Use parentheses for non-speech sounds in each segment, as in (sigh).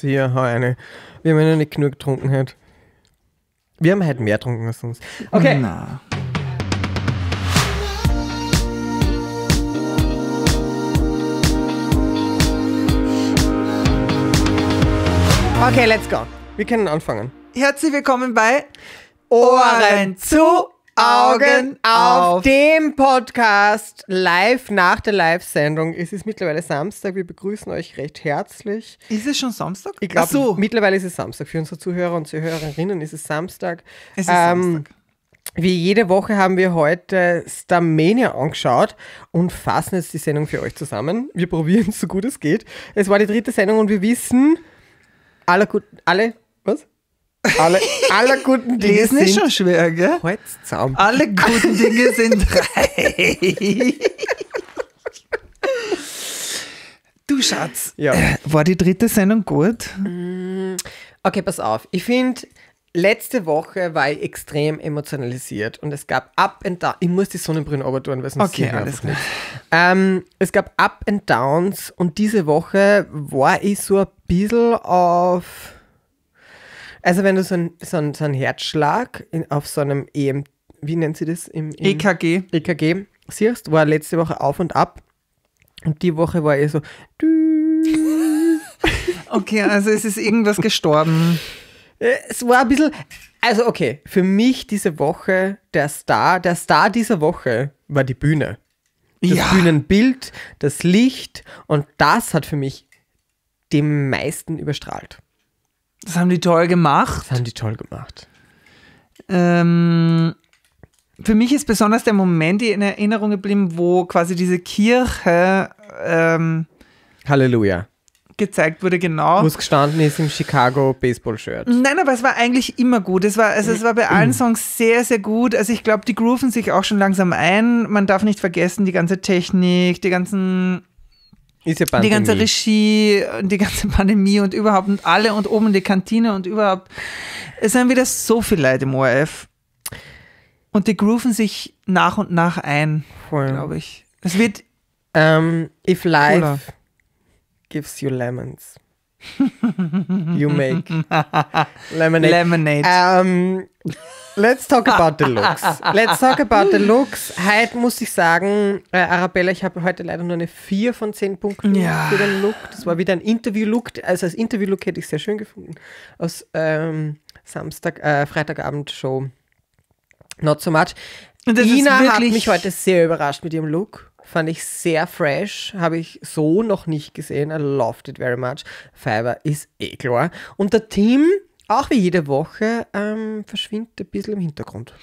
Hier, hau eine. Wir haben ja nicht genug getrunken heute. Wir haben halt mehr getrunken als sonst. Okay. Na. Okay, let's go. Wir können anfangen. Herzlich willkommen bei Ohren zu Augen auf, auf dem Podcast live nach der Live-Sendung. Es ist mittlerweile Samstag. Wir begrüßen euch recht herzlich. Ist es schon Samstag? Ich glaube, so. mittlerweile ist es Samstag. Für unsere Zuhörer und Zuhörerinnen ist es Samstag. Es ist ähm, Samstag. Wie jede Woche haben wir heute Starmania angeschaut und fassen jetzt die Sendung für euch zusammen. Wir probieren es so gut es geht. Es war die dritte Sendung und wir wissen, alle, gut, alle was? Alle, alle guten Dinge ist nicht sind schon schwer, gell? Holzzaum. Alle guten Dinge sind drei. (laughs) du Schatz, ja. Äh, war die dritte Sendung gut? Mm, okay, pass auf. Ich finde, letzte Woche war ich extrem emotionalisiert und es gab Up and Down. Ich muss die Sonnenbrille aber tun, weil sonst okay, alles klar. Ähm, es gab Up and Downs und diese Woche war ich so ein bisschen auf also wenn du so einen so ein, so ein Herzschlag in, auf so einem EM, wie nennt sie das? Im, Im, EKG. EKG siehst, war letzte Woche auf und ab und die Woche war eher so. (laughs) okay, also es ist irgendwas gestorben. Äh, es war ein bisschen, also okay, für mich diese Woche, der Star, der Star dieser Woche war die Bühne. Das ja. Bühnenbild, das Licht und das hat für mich dem meisten überstrahlt. Das haben die toll gemacht. Das haben die toll gemacht. Ähm, für mich ist besonders der Moment in Erinnerung geblieben, wo quasi diese Kirche ähm, Halleluja gezeigt wurde, genau. Wo es gestanden ist im Chicago Baseball-Shirt. Nein, aber es war eigentlich immer gut. Es war, also es war bei allen Songs sehr, sehr gut. Also ich glaube, die grooven sich auch schon langsam ein. Man darf nicht vergessen, die ganze Technik, die ganzen ist ja Die ganze Regie, die ganze Pandemie und überhaupt und alle und oben die Kantine und überhaupt. Es sind wieder so viel Leute im ORF. Und die grooven sich nach und nach ein, glaube ich. Es wird. Um, ähm, if life cooler. gives you lemons. (laughs) You make lemonade. lemonade. Um, let's talk about the looks. Let's talk about the looks. Heute muss ich sagen, äh, Arabella, ich habe heute leider nur eine 4 von 10 Punkten ja. für den Look. Das war wieder ein Interview-Look. Also als Interview-Look hätte ich sehr schön gefunden. Aus ähm, Samstag, äh, Freitagabend-Show. Not so much. Das Ina hat mich heute sehr überrascht mit ihrem Look. Fand ich sehr fresh, habe ich so noch nicht gesehen. I loved it very much. Fiverr ist eh klar. Und der Team, auch wie jede Woche, ähm, verschwindet ein bisschen im Hintergrund.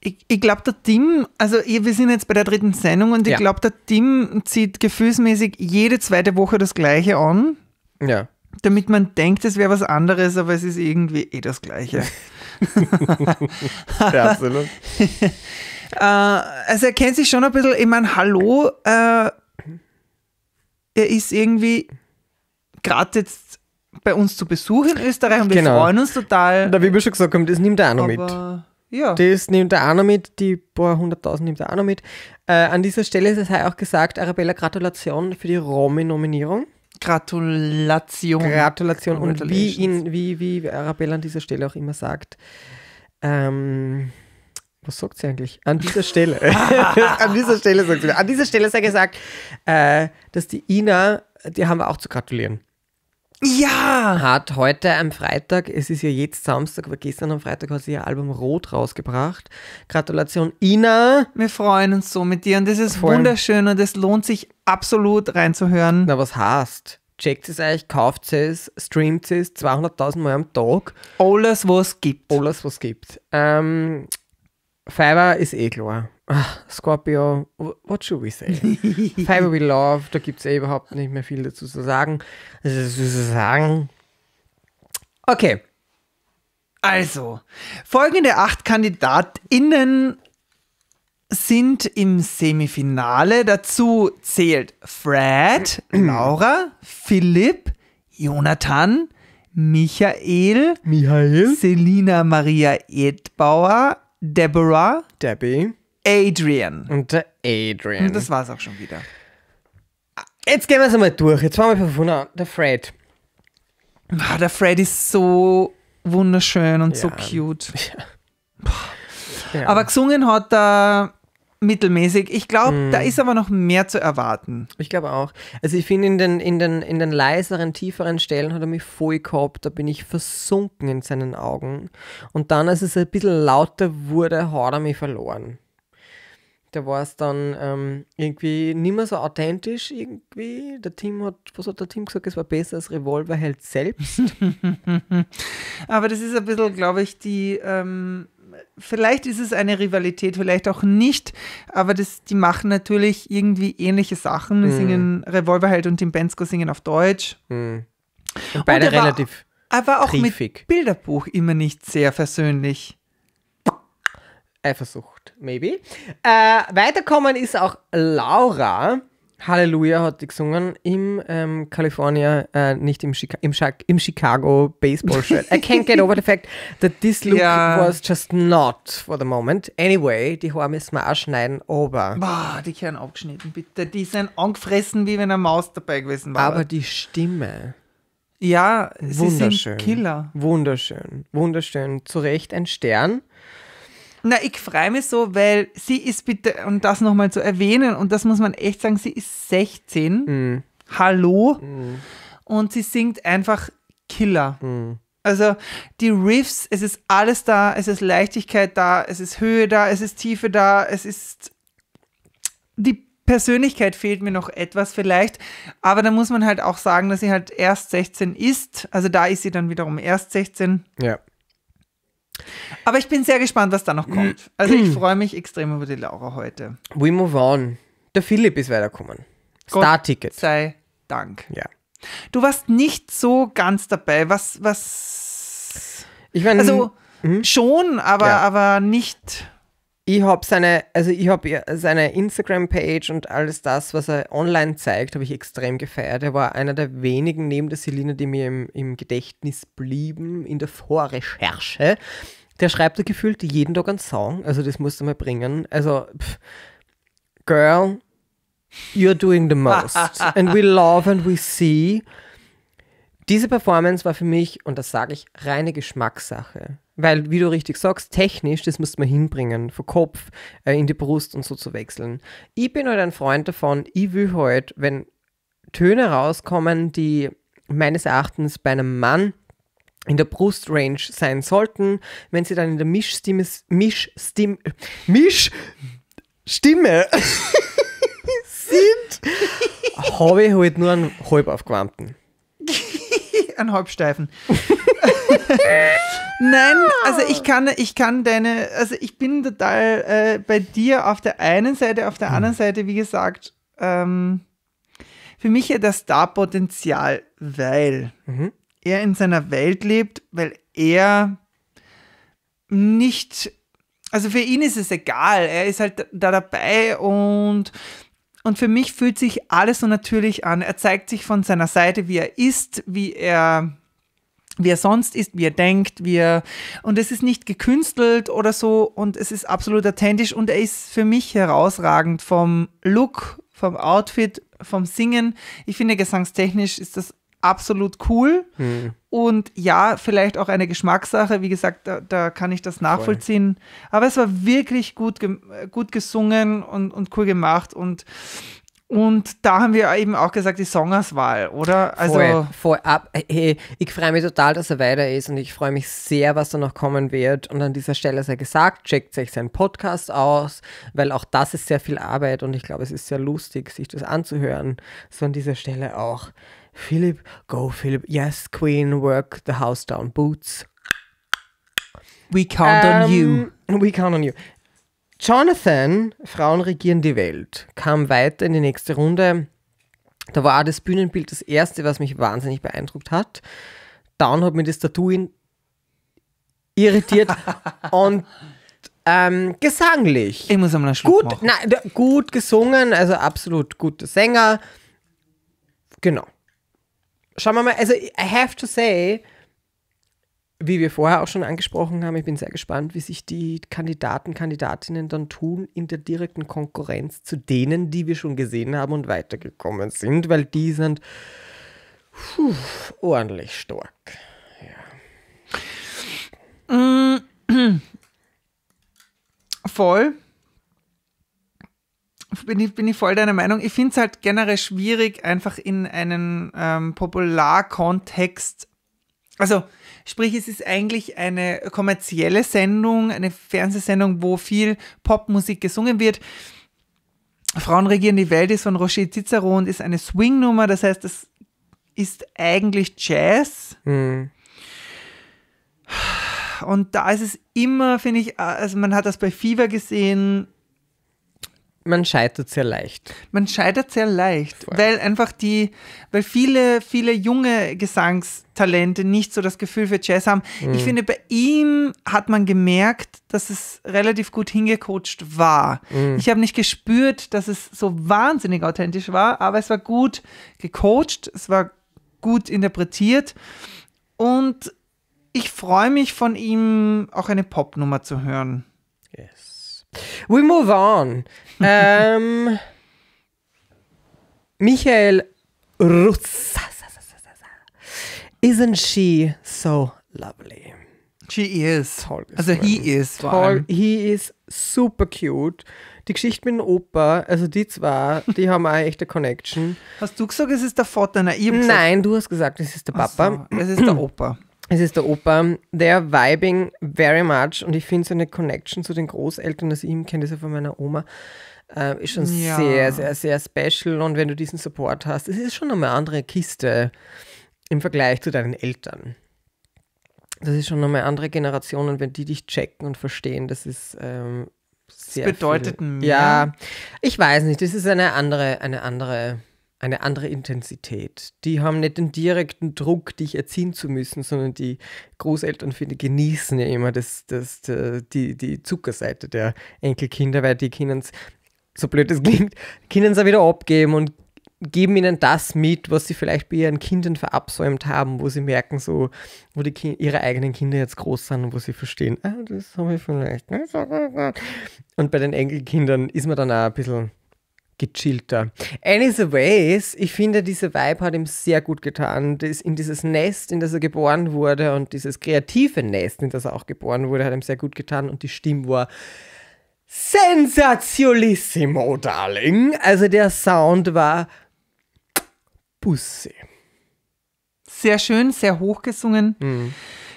Ich, ich glaube, der Team, also wir sind jetzt bei der dritten Sendung und ich ja. glaube, der Team zieht gefühlsmäßig jede zweite Woche das Gleiche an. Ja. Damit man denkt, es wäre was anderes, aber es ist irgendwie eh das Gleiche. (laughs) ja, absolut. (laughs) Äh, also er kennt sich schon ein bisschen, ich meine, hallo, äh, er ist irgendwie gerade jetzt bei uns zu Besuch in Österreich und wir genau. freuen uns total. Da wie wir schon gesagt haben, das nimmt er auch noch mit. Ja. Das nimmt er auch noch mit, die paar hunderttausend nimmt er auch noch mit. Äh, an dieser Stelle ist es halt auch gesagt, Arabella, Gratulation für die Romy-Nominierung. Gratulation. Gratulation. Und wie, in, wie, wie Arabella an dieser Stelle auch immer sagt, ähm, was sagt sie eigentlich? An dieser Stelle. (laughs) an dieser Stelle sagt sie. An dieser Stelle sei gesagt, äh, dass die Ina, die haben wir auch zu gratulieren. Ja! Hat heute am Freitag, es ist ja jetzt Samstag, aber gestern am Freitag hat sie ihr Album Rot rausgebracht. Gratulation, Ina! Wir freuen uns so mit dir und das ist Voll. wunderschön und es lohnt sich absolut reinzuhören. Na, was hast? Checkt es euch, kauft es, streamt es 200.000 Mal am Tag. Alles, was gibt. Alles, was gibt. Ähm, Fiverr ist eh klar. Ach, Scorpio, what should we say? (laughs) Fiverr we love, da gibt es eh überhaupt nicht mehr viel dazu zu sagen. sagen. Okay. Also, folgende acht KandidatInnen sind im Semifinale. Dazu zählt Fred, (clears throat) Laura, Philipp, Jonathan, Michael, Michael? Selina Maria Edbauer, Deborah, Debbie Adrian. und der Adrian. Und das war's auch schon wieder. Jetzt gehen wir es einmal durch. Jetzt fangen wir von vorne an. Der Fred. Ah, der Fred ist so wunderschön und so cute. (laughs) Ja. Aber gesungen hat er mittelmäßig. Ich glaube, mm. da hm. ist aber noch mehr zu erwarten. Ich glaube auch. Also ich finde, in den, in, den, in den leiseren, tieferen Stellen hat er mich voll gehabt. Da bin ich versunken in seinen Augen. Und dann, als es ein bisschen lauter wurde, hat er mich verloren. Da war es dann ähm, irgendwie nicht mehr so authentisch irgendwie. Der Team hat, was hat der Team gesagt, es war besser als Revolverheld selbst. (laughs) aber das ist ein bisschen, glaube ich, die... Ähm vielleicht ist es eine Rivalität, vielleicht auch nicht, aber das, die machen natürlich irgendwie ähnliche Sachen. mhm. singen Revolverheld und Tim Bensko singen auf Deutsch. Mhm. Und beide und relativ. War, aber auch triefig. mit Bilderbuch immer nicht sehr versöhnlich. Eifersucht, maybe. Äh, weiterkommen ist auch Laura. Halleluja hat die gesungen im ähm, California, äh, nicht im, Chica im, im, Chicago Baseball (laughs) Shirt. I can't get over the fact that this look ja. was just not for the moment. Anyway, die Haare müssen wir auch schneiden, aber. Boah, die Kern aufgeschnitten, bitte. Die sind angefressen, wie wenn eine Maus dabei gewesen wäre. Aber die Stimme. Ja, sie sind Killer. Wunderschön, wunderschön. Zu Recht ein Stern. Na, ich freue mich so, weil sie ist bitte, um das nochmal zu erwähnen, und das muss man echt sagen, sie ist 16. Mhm. Hallo. Mhm. Und sie singt einfach Killer. Mhm. Also die Riffs, es ist alles da, es ist Leichtigkeit da, es ist Höhe da, es ist Tiefe da, es ist die Persönlichkeit fehlt mir noch etwas vielleicht, aber da muss man halt auch sagen, dass sie halt erst 16 ist, also da ist sie dann wiederum erst 16. Ja. Aber ich bin sehr gespannt, was da noch mm. kommt. Also ich mm. freue mich extrem über die Laura heute. We move on. Der Philipp ist weitergekommen. Star-Ticket. Sei Dank. Ja. Du warst nicht so ganz dabei. Was, was. Ich meine. Also hm? schon, aber, ja. aber nicht. Ich habe seine, also ich habe seine Instagram-Page und alles das, was er online zeigt, habe ich extrem gefeiert. Er war einer der wenigen neben der Selina, die mir im, im Gedächtnis blieben in der Vorrecherche. Der schreibt da gefühlt jeden Tag einen Song, also das musst du mal bringen. Also, pff, Girl, you're doing the most. (laughs) and we love and we see. Diese Performance war für mich, und das sage ich, reine Geschmackssache. Weil, wie du richtig sagst, technisch, das musst du mal hinbringen, vom Kopf äh, in die Brust und so zu wechseln. Ich bin halt ein Freund davon, ich will halt, wenn Töne rauskommen, die meines Erachtens bei einem Mann in der Brustrange sein sollten. Wenn sie dann in der Mischstimme, Mischstimme, Mischstimme (laughs) sind, habe ich halt nur einen halb aufgewandten. (laughs) einen halbsteifen. (laughs) Nein, also ich kann, ich kann deine, also ich bin total äh, bei dir auf der einen Seite, auf der mhm. anderen Seite, wie gesagt, ähm, für mich hat das da Potenzial, weil mhm er in seiner Welt lebt, weil er nicht, also für ihn ist es egal, er ist halt da dabei und, und für mich fühlt sich alles so natürlich an. Er zeigt sich von seiner Seite, wie er ist, wie er wie er sonst ist, wie er denkt, wie er und es ist nicht gekünstelt oder so und es ist absolut authentisch und er ist für mich herausragend vom Look, vom Outfit, vom Singen. Ich finde gesangstechnisch ist das absolut cool. Hm. Und ja, vielleicht auch eine Geschmackssache. Wie gesagt, da, da kann ich das nachvollziehen. Voll. Aber es war wirklich gut, äh, gut gesungen und, und cool gemacht. Und, und da haben wir eben auch gesagt, die Songerswahl, oder? Also voll, voll ab. Hey, äh, äh, ich freue mich total, dass er weiter ist und ich freue mich sehr, was da noch kommen wird. Und an dieser Stelle sei gesagt, checkt sich seinen Podcast aus, weil auch das ist sehr viel Arbeit und ich glaube, es ist sehr lustig, sich das anzuhören. So an dieser Stelle auch. Philip, go Philip. Yes, Queen, work the house down. Boots. We count um, on you. We count on you. Jonathan, Frauen regieren die Welt, kam weiter in die nächste Runde. Da war das Bühnenbild das erste, was mich wahnsinnig beeindruckt hat. Down hat mir das Tattoo irritiert (laughs) und ähm, gesanglich. Ich muss einmal einen gut, machen. gut gesungen, also absolut guter Sänger. Genau schauen wir mal, also I have to say, wie wir vorher auch schon angesprochen haben, ich bin sehr gespannt, wie sich die Kandidaten, Kandidatinnen dann tun in der direkten Konkurrenz zu denen, die wir schon gesehen haben und weitergekommen sind, weil die sind puh, ordentlich stark. Ja. Mm. (clears throat) Voll bin ich, bin ich voll deiner Meinung. Ich finde es halt generell schwierig, einfach in einen ähm, Popularkontext. Also, sprich, es ist eigentlich eine kommerzielle Sendung, eine Fernsehsendung, wo viel Popmusik gesungen wird. Frauen regieren die Welt ist von Roger Cicero und ist eine Swing-Nummer, das heißt, es ist eigentlich Jazz. Mhm. Und da ist es immer, finde ich, also man hat das bei Fever gesehen, man scheitert sehr leicht. Man scheitert sehr leicht, Voll. weil einfach die, weil viele, viele junge Gesangstalente nicht so das Gefühl für Jazz haben. Mhm. Ich finde, bei ihm hat man gemerkt, dass es relativ gut hingecoacht war. Mhm. Ich habe nicht gespürt, dass es so wahnsinnig authentisch war, aber es war gut gecoacht, es war gut interpretiert und ich freue mich von ihm auch eine Popnummer zu hören. Yes. We move on. (laughs) ähm, Michael Rutz. Isn't she so lovely? She is. Toll also he is. Toll. He is super cute. Die Geschichte mit dem Opa, also die zwei, die haben auch echt eine Connection. Hast du gesagt, es ist der Vater? Nein, Nein du hast gesagt, es ist der Papa. So, es ist der Opa. Es ist der Opa, der vibing very much und ich finde so eine Connection zu den Großeltern, also ich kenne das ja von meiner Oma, äh, ist schon ja. sehr, sehr, sehr special und wenn du diesen Support hast, es ist schon nochmal eine andere Kiste im Vergleich zu deinen Eltern. Das ist schon nochmal eine andere Generation. Und wenn die dich checken und verstehen, das ist ähm, sehr. Das bedeutet viel. mehr. Ja, ich weiß nicht, das ist eine andere, eine andere eine andere Intensität. Die haben nicht den direkten Druck, dich erziehen zu müssen, sondern die Großeltern, finde genießen ja immer das, das, äh, die, die Zuckerseite der Enkelkinder, weil die Kindern, so blöd es (laughs) klingt, Kindern auch wieder abgeben und geben ihnen das mit, was sie vielleicht bei ihren Kindern verabsäumt haben, wo sie merken, so, wo die Ki ihre eigenen Kinder jetzt groß sind und wo sie verstehen, ah, das habe ich vielleicht. Und bei den Enkelkindern ist man dann auch ein bisschen gechillter. Anyways, ich finde, dieser Vibe hat ihm sehr gut getan. in dieses Nest, in das er geboren wurde und dieses kreative Nest, in das er auch geboren wurde, hat ihm sehr gut getan und die Stimme war sensationissimo, Darling. Also der Sound war Pussy. Sehr schön, sehr hochgesungen. Mhm.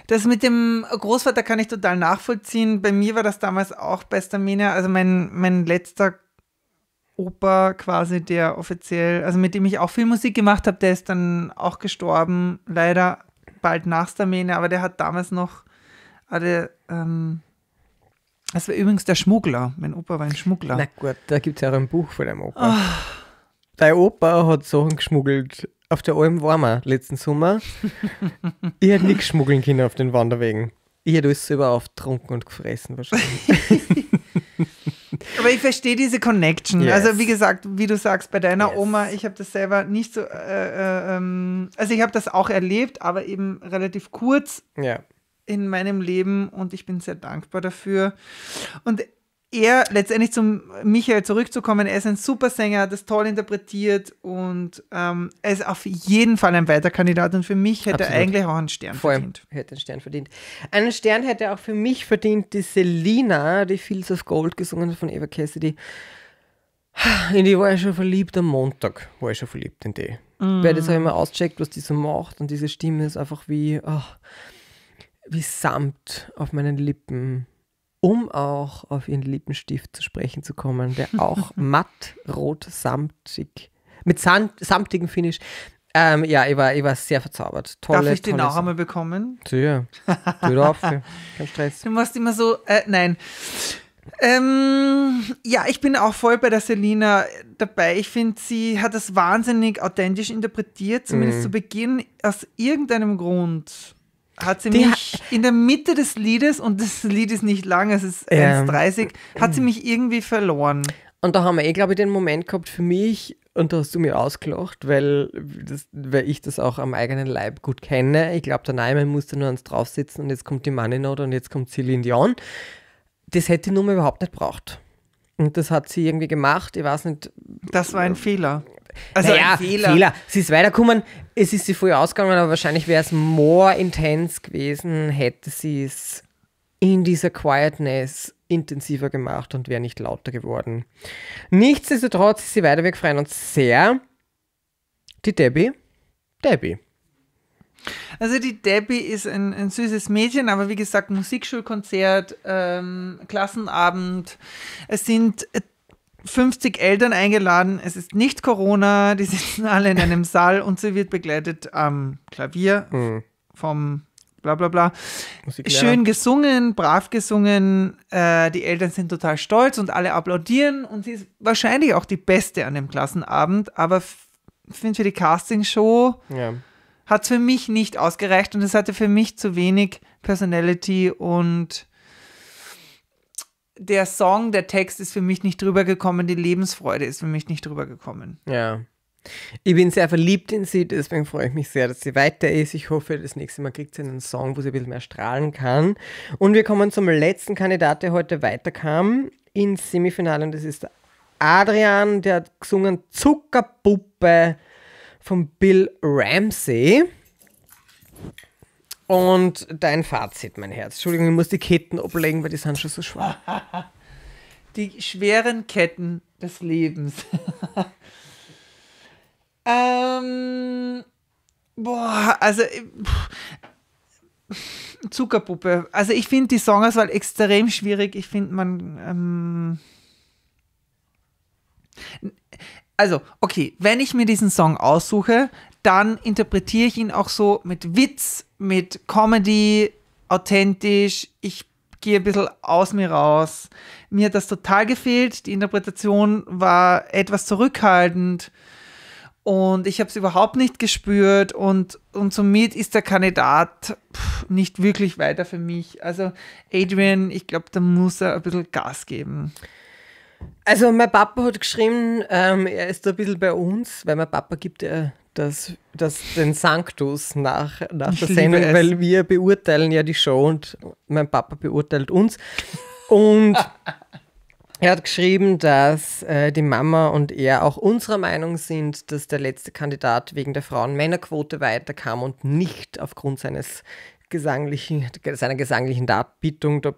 Das mit dem Großvater kann ich total nachvollziehen. Bei mir war das damals auch bei Stamina. Also mein, mein letzter Opa quasi, der offiziell, also mit dem ich auch viel Musik gemacht habe, der ist dann auch gestorben, leider bald nach Stamene, aber der hat damals noch, hatte, ah, ähm, das war übrigens der Schmuggler, mein Opa war ein Schmuggler. Na gut, da gibt es ja auch ein Buch von deinem Opa. Oh. Dein Opa hat Sachen geschmuggelt. Auf der Alm waren wir letzten Sommer. (laughs) ich hätte nichts schmuggeln können auf den Wanderwegen. Ich hätte alles selber aufgetrunken und gefressen wahrscheinlich. (laughs) Aber ich verstehe diese Connection. Yes. Also wie gesagt, wie du sagst, bei deiner yes. Oma, ich habe das selber nicht so, äh, äh ähm, also ich habe das auch erlebt, aber eben relativ kurz yeah. in meinem Leben und ich bin sehr dankbar dafür. Und er letztendlich zum Michael zurückzukommen, er ist ein super Sänger, hat das toll interpretiert und ähm, er ist auf jeden Fall ein weiter Kandidat und für mich hätte Absolut. er eigentlich auch einen Stern Vor verdient. Hätte einen Stern verdient. Einen Stern hätte auch für mich verdient die Selina, die Fields of Gold gesungen hat von Eva Cassidy. In die war ich schon verliebt am Montag, war ich schon verliebt in die. Mhm. Weil das habe ich mal auscheckt, was die so macht und diese Stimme ist einfach wie, oh, wie Samt auf meinen Lippen um auch auf ihren Lippenstift zu sprechen zu kommen, der auch (laughs) matt, rot, samtig, mit Sand, samtigem Finish. Ähm, ja, ich war, ich war sehr verzaubert. Tolle, Darf ich den auch einmal bekommen? Tja, du darfst, kein Stress. Du machst immer so, äh, nein. Ähm, ja, ich bin auch voll bei der Selina dabei. Ich finde, sie hat das wahnsinnig authentisch interpretiert, zumindest mm. zu Beginn, aus irgendeinem Grund hat sie die mich in der Mitte des Liedes, und das Lied ist nicht lang, es ist ja. Ähm, 1,30, hat sie hm. mich irgendwie verloren. Und da haben wir eh, glaube ich, den Moment gehabt für mich, und da hast du mir ausgelacht, weil, das, weil ich das auch am eigenen Leib gut kenne. Ich glaube, der Neumann musste nur ans draufsitzen und jetzt kommt die Money Note und jetzt kommt Celine Dion. Das hätte die Nummer überhaupt nicht braucht. Und das hat sie irgendwie gemacht. Ich weiß nicht. Das war ein äh, Fehler. Also naja, Fehler. Fehler. Sie ist weitergekommen, es ist sie früher ausgegangen, aber wahrscheinlich wäre es more intense gewesen, hätte sie es in dieser Quietness intensiver gemacht und wäre nicht lauter geworden. Nichtsdestotrotz ist sie weiter weg, freuen uns sehr. Die Debbie. Debbie. Also die Debbie ist ein, ein süßes Mädchen, aber wie gesagt, Musikschulkonzert, ähm, Klassenabend. Es sind 50 Eltern eingeladen. Es ist nicht Corona, die sitzen alle in einem Saal und sie wird begleitet am Klavier mhm. vom bla bla bla. Schön gesungen, brav gesungen. Äh, die Eltern sind total stolz und alle applaudieren und sie ist wahrscheinlich auch die Beste an dem Klassenabend, aber finde für die Castingshow ja. hat es für mich nicht ausgereicht und es hatte für mich zu wenig Personality und der Song, der Text ist für mich nicht drüber gekommen, die Lebensfreude ist für mich nicht drüber gekommen. Ja. Ich bin sehr verliebt in sie, deswegen freue ich mich sehr, dass sie weiter ist. Ich hoffe, das nächste Mal kriegt sie einen Song, wo sie ein bisschen mehr strahlen kann. Und wir kommen zum letzten Kandidat, der heute weiterkam ins Semifinale. Und das ist Adrian, der hat gesungen Zuckerpuppe von Bill Ramsey. Und dein Fazit, mein Herz. Entschuldigung, ich muss die Ketten ablegen, weil die sind schon so schwer. (laughs) Die schweren Ketten des Lebens. (laughs) ähm, boah, also äh, pff, Zuckerpuppe. Also ich finde die Songauswahl halt extrem schwierig. Ich finde man. Ähm, also, okay, wenn ich mir diesen Song aussuche, dann interpretiere ich ihn auch so mit Witz, mit Comedy, authentisch. Ich gehe ein bisschen aus mir raus. Mir hat das total gefehlt. Die Interpretation war etwas zurückhaltend und ich habe es überhaupt nicht gespürt und, und somit ist der Kandidat pff, nicht wirklich weiter für mich. Also Adrian, ich glaube, da muss er ein bisschen Gas geben. Also mein Papa hat geschrieben, ähm, er ist da ein bisschen bei uns, weil mein Papa gibt äh, das, das, den Sanctus nach, nach der Sendung, es. weil wir beurteilen ja die Show und mein Papa beurteilt uns. Und (laughs) er hat geschrieben, dass äh, die Mama und er auch unserer Meinung sind, dass der letzte Kandidat wegen der Frauen-Männer-Quote weiterkam und nicht aufgrund seines gesanglichen, seiner gesanglichen Darbietung. Da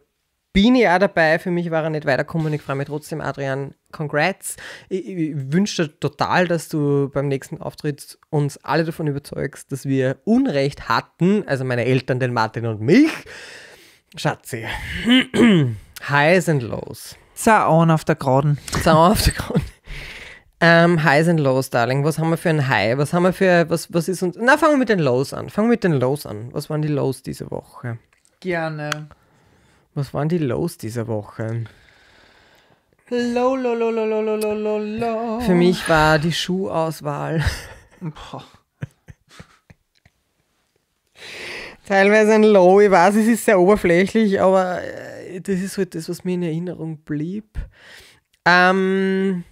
bin ich auch dabei. Für mich war er nicht weitergekommen. Ich freue mich trotzdem, Adrian. Congrats. Ich, ich wünsche dir total, dass du beim nächsten Auftritt uns alle davon überzeugst, dass wir Unrecht hatten. Also meine Eltern, den Martin und mich. Schatzi. (clears throat) Highs and Lows. Zaun auf der Graden. Zaun auf der Graden. Ähm, Highs and Lows, Darling. Was haben wir für ein High? Was haben wir für, was, was ist uns, na, fangen wir mit den Lows an. Fangen wir mit den Lows an. Was waren die Lows diese Woche? Gerne. Was waren die Lows dieser Woche? Low, low, low, low, low, low, low, low. Für mich war die Schuhauswahl teilweise ein Low. Ich weiß, es ist sehr oberflächlich, aber äh, das ist halt das, was mir in Erinnerung blieb. Ähm,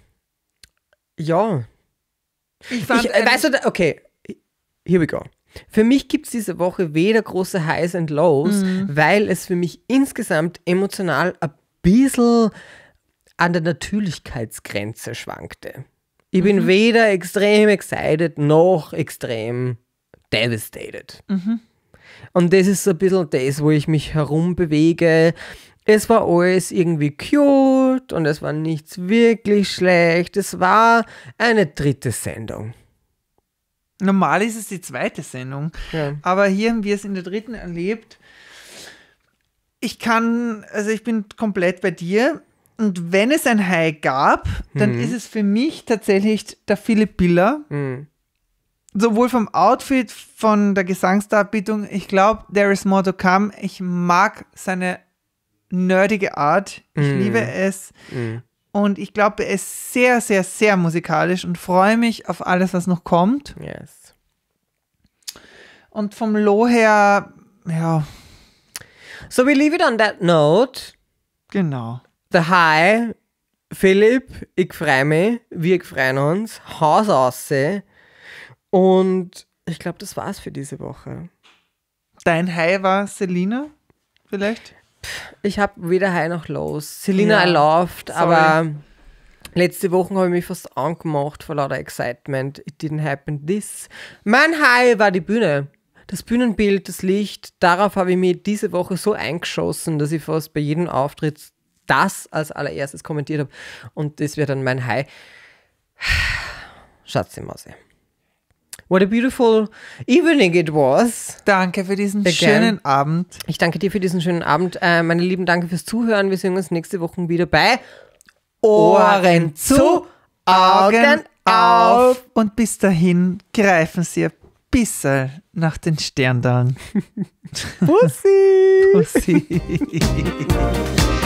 ja. Ich, fand, ich äh, okay, here we go. Für mich gibt es diese Woche weder große Highs and Lows, mhm. weil es für mich insgesamt emotional ein bisschen an der Natürlichkeitsgrenze schwankte. Ich bin mhm. weder extrem excited noch extrem devastated. Mhm. Und das ist so ein bisschen das, wo ich mich herumbewege. Es war alles irgendwie cute und es war nichts wirklich schlecht. Es war eine dritte Sendung. Normal ist es die zweite Sendung, ja. aber hier haben wir es in der dritten erlebt. Ich kann, also ich bin komplett bei dir. Und wenn es ein High gab, dann mhm. ist es für mich tatsächlich der Philipp Biller. Mhm. Sowohl vom Outfit, von der Gesangsdarbietung. Ich glaube, There is more to come. Ich mag seine nerdige Art. Ich mm. liebe es. Mm. Und ich glaube, er ist sehr, sehr, sehr musikalisch und freue mich auf alles, was noch kommt. Yes. Und vom Lo her, ja. So we leave it on that note. Genau. The High, Philipp, ich freue mich, wir freuen uns, Haus aussehen. Und ich glaube, das war's für diese Woche. Dein High war Selina, vielleicht? ich habe weder High noch los. Selina ja, erlaubt, aber letzte Woche habe ich mich fast angemacht vor lauter Excitement. It didn't happen this. Mein High war die Bühne. Das Bühnenbild, das Licht, darauf habe ich mir diese Woche so eingeschossen, dass ich fast bei jedem Auftritt das als allererstes kommentiert habe. Und das wäre dann mein High. (sighs) Schatz im Mause. What a beautiful evening it was. Danke für diesen Again. schönen Abend. Ich danke dir für diesen schönen Abend. Äh, meine Lieben, danke fürs Zuhören. Wir sehen uns nächste Woche wieder bei Ohren zu, Augen auf. Und bis dahin greifen Sie ein bisschen nach den Sterndalen. (laughs) Pussy. Pussy. (laughs)